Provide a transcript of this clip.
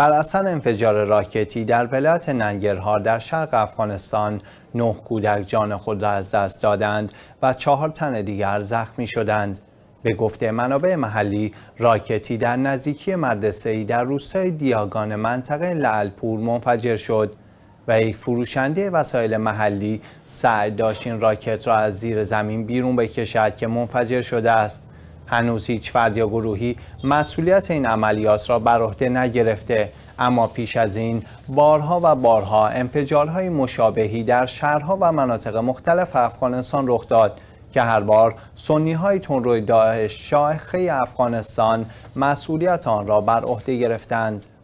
بر اثر انفجار راکتی در ولایت ننگرهار در شرق افغانستان نه کودک جان خود را از دست دادند و چهار تن دیگر زخمی شدند. به گفته منابع محلی راکتی در نزدیکی مدرسه ای در روستای دیاگان منطقه لعلپور منفجر شد و یک فروشنده وسایل محلی سعی داشت این راکت را از زیر زمین بیرون بکشد که منفجر شده است هنوز هیچ فرد یا گروهی مسئولیت این عملیات را بر عهده نگرفته اما پیش از این بارها و بارها انفجارهای مشابهی در شهرها و مناطق مختلف افغانستان رخ داد که هر بار سنی های داعش شاخه افغانستان مسئولیت آن را بر عهده گرفتند